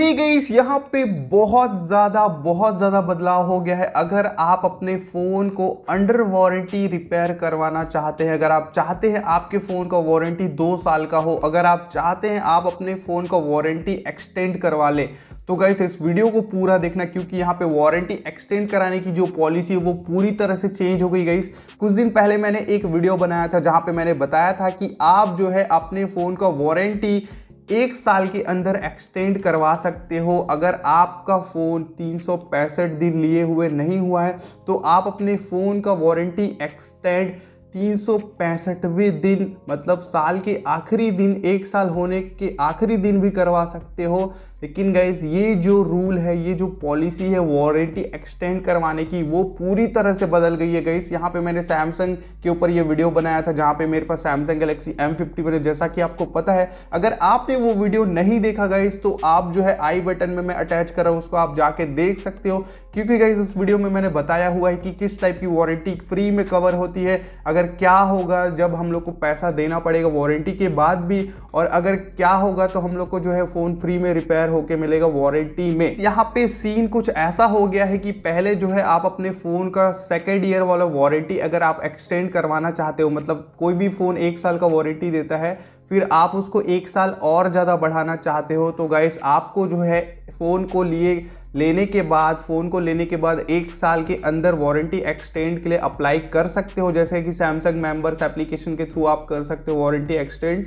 गईस इस यहाँ पे बहुत ज़्यादा बहुत ज़्यादा बदलाव हो गया है अगर आप अपने फ़ोन को अंडर वारंटी रिपेयर करवाना चाहते हैं अगर आप चाहते हैं आपके फ़ोन का वारंटी दो साल का हो अगर आप चाहते हैं आप अपने फ़ोन का वारंटी एक्सटेंड करवा लें तो गाइस इस वीडियो को पूरा देखना क्योंकि यहाँ पे वारंटी एक्सटेंड कराने की जो पॉलिसी है वो पूरी तरह से चेंज हो गई गई कुछ दिन पहले मैंने एक वीडियो बनाया था जहाँ पे मैंने बताया था कि आप जो है अपने फ़ोन का वारंटी एक साल के अंदर एक्सटेंड करवा सकते हो अगर आपका फ़ोन तीन दिन लिए हुए नहीं हुआ है तो आप अपने फ़ोन का वारंटी एक्सटेंड तीन दिन मतलब साल के आखिरी दिन एक साल होने के आखिरी दिन भी करवा सकते हो लेकिन गाइज ये जो रूल है ये जो पॉलिसी है वारंटी एक्सटेंड करवाने की वो पूरी तरह से बदल गई है गाइस यहाँ पे मैंने सैमसंग के ऊपर ये वीडियो बनाया था जहाँ पे मेरे पास Samsung Galaxy M fifty one जैसा कि आपको पता है अगर आपने वो वीडियो नहीं देखा गाइस तो आप जो है आई बटन में मैं अटैच कर रहा हूँ उसको आप जाके देख सकते हो क्योंकि गाइज उस वीडियो में मैंने बताया हुआ है कि किस टाइप की वारंटी फ्री में कवर होती है अगर क्या होगा जब हम लोग को पैसा देना पड़ेगा वारंटी के बाद भी और अगर क्या होगा तो हम लोग को जो है फ़ोन फ्री में रिपेयर होके मिलेगा वारंटी में यहाँ पे सीन कुछ ऐसा हो गया है कि पहले जो है आप अपने फ़ोन का सेकेंड ईयर वाला वारंटी अगर आप एक्सटेंड करवाना चाहते हो मतलब कोई भी फ़ोन एक साल का वारंटी देता है फिर आप उसको एक साल और ज़्यादा बढ़ाना चाहते हो तो गाइस आपको जो है फ़ोन को लिए लेने के बाद फ़ोन को लेने के बाद एक साल के अंदर वारंटी एक्सटेंड के लिए अप्लाई कर सकते हो जैसे कि सैमसंग मेंबर्स एप्लीकेशन के थ्रू आप कर सकते हो वारंटी एक्सटेंड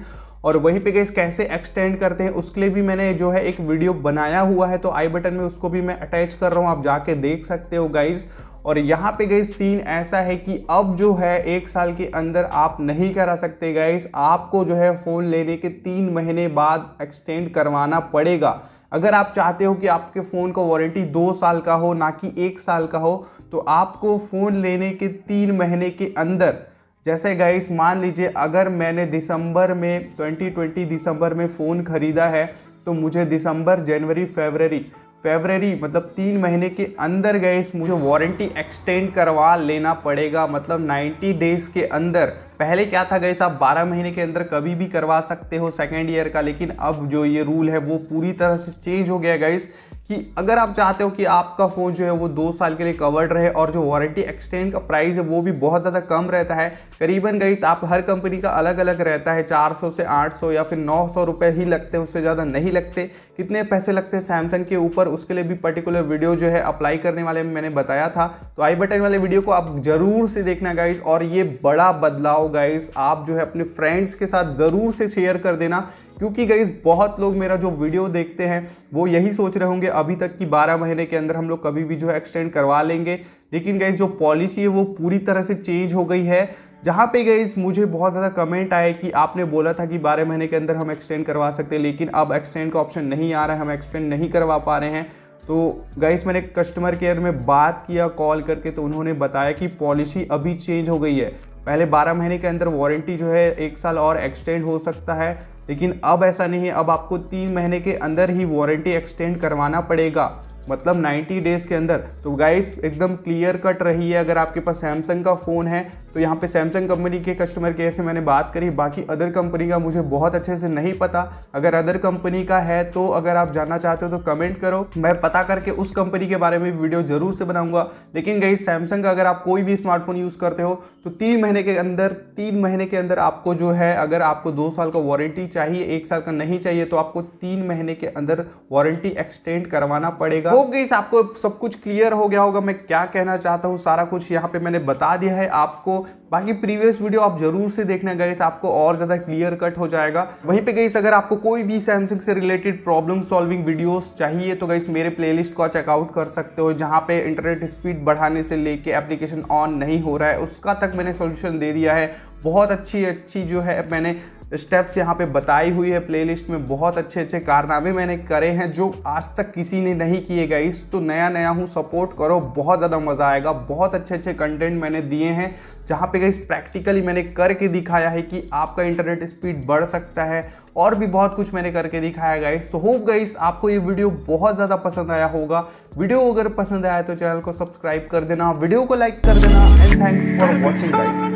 और वहीं पे गई कैसे एक्सटेंड करते हैं उसके लिए भी मैंने जो है एक वीडियो बनाया हुआ है तो आई बटन में उसको भी मैं अटैच कर रहा हूँ आप जाके देख सकते हो गाइज़ और यहाँ पे गई सीन ऐसा है कि अब जो है एक साल के अंदर आप नहीं करा सकते गाइज आपको जो है फ़ोन लेने के तीन महीने बाद एक्सटेंड करवाना पड़ेगा अगर आप चाहते हो कि आपके फ़ोन का वारंटी दो साल का हो ना कि एक साल का हो तो आपको फ़ोन लेने के तीन महीने के अंदर जैसे गाइस मान लीजिए अगर मैंने दिसंबर में 2020 दिसंबर में फ़ोन ख़रीदा है तो मुझे दिसंबर जनवरी फेबररी फेबररी मतलब तीन महीने के अंदर गाइस मुझे वारंटी एक्सटेंड करवा लेना पड़ेगा मतलब 90 डेज़ के अंदर पहले क्या था गाइस आप 12 महीने के अंदर कभी भी करवा सकते हो सेकेंड ईयर का लेकिन अब जो ये रूल है वो पूरी तरह से चेंज हो गया गाइस कि अगर आप चाहते हो कि आपका फ़ोन जो है वो दो साल के लिए कवर्ड रहे और जो वारंटी एक्सटेंड का प्राइस है वो भी बहुत ज़्यादा कम रहता है करीबन गईस आप हर कंपनी का अलग अलग रहता है 400 से 800 या फिर नौ सौ रुपये ही लगते हैं उससे ज़्यादा नहीं लगते कितने पैसे लगते हैं सैमसंग के ऊपर उसके लिए भी पर्टिकुलर वीडियो जो है अप्लाई करने वाले में मैंने बताया था तो आई बटन वाले वीडियो को आप ज़रूर से देखना गाइस और ये बड़ा बदलाव गाइस आप जो है अपने फ्रेंड्स के साथ ज़रूर से शेयर कर देना क्योंकि गई बहुत लोग मेरा जो वीडियो देखते हैं वो यही सोच रहे होंगे अभी तक कि 12 महीने के अंदर हम लोग कभी भी जो है एक्सटेंड करवा लेंगे लेकिन गई जो पॉलिसी है वो पूरी तरह से चेंज हो गई है जहाँ पे गई मुझे बहुत ज़्यादा कमेंट आए कि आपने बोला था कि बारह महीने के अंदर हम एक्सटेंड करवा सकते हैं लेकिन अब एक्सटेंड का ऑप्शन नहीं आ रहा है हम एक्सटेंड नहीं करवा पा रहे हैं तो गाइस मैंने कस्टमर केयर में बात किया कॉल करके तो उन्होंने बताया कि पॉलिसी अभी चेंज हो गई है पहले 12 महीने के अंदर वारंटी जो है एक साल और एक्सटेंड हो सकता है लेकिन अब ऐसा नहीं है अब आपको तीन महीने के अंदर ही वारंटी एक्सटेंड करवाना पड़ेगा मतलब 90 डेज़ के अंदर तो गाइस एकदम क्लियर कट रही है अगर आपके पास सैमसंग का फ़ोन है तो यहाँ पे सैमसंग कंपनी के कस्टमर केयर से मैंने बात करी बाकी अदर कंपनी का मुझे बहुत अच्छे से नहीं पता अगर अदर कंपनी का है तो अगर आप जानना चाहते हो तो कमेंट करो मैं पता करके उस कंपनी के बारे में वीडियो ज़रूर से बनाऊंगा लेकिन गई सैमसंग का अगर आप कोई भी स्मार्टफोन यूज़ करते हो तो तीन महीने के अंदर तीन महीने के अंदर आपको जो है अगर आपको दो साल का वारंटी चाहिए एक साल का नहीं चाहिए तो आपको तीन महीने के अंदर वारंटी एक्सटेंड करवाना पड़ेगा होप गई आपको सब कुछ क्लियर हो गया होगा मैं क्या कहना चाहता हूँ सारा कुछ यहाँ पे मैंने बता दिया है आपको बाकी प्रीवियस वीडियो आप जरूर से देखना गई आपको और ज़्यादा क्लियर कट हो जाएगा वहीं पे गई अगर आपको कोई भी सैमसंग से रिलेटेड प्रॉब्लम सॉल्विंग वीडियोस चाहिए तो गई मेरे प्लेलिस्ट को चेकआउट कर सकते हो जहाँ पे इंटरनेट स्पीड बढ़ाने से लेके एप्लीकेशन ऑन नहीं हो रहा है उसका तक मैंने सोल्यूशन दे दिया है बहुत अच्छी अच्छी जो है मैंने स्टेप्स यहाँ पे बताई हुई है प्लेलिस्ट में बहुत अच्छे अच्छे कारनामे मैंने करे हैं जो आज तक किसी ने नहीं किए गए इस तो नया नया हूँ सपोर्ट करो बहुत ज़्यादा मज़ा आएगा बहुत अच्छे अच्छे कंटेंट मैंने दिए हैं जहाँ पे गई प्रैक्टिकली मैंने करके दिखाया है कि आपका इंटरनेट स्पीड बढ़ सकता है और भी बहुत कुछ मैंने करके दिखाया गाइस सो होप गाइस आपको ये वीडियो बहुत ज़्यादा पसंद आया होगा वीडियो अगर पसंद आया तो चैनल को सब्सक्राइब कर देना वीडियो को लाइक कर देना and thanks for watching guys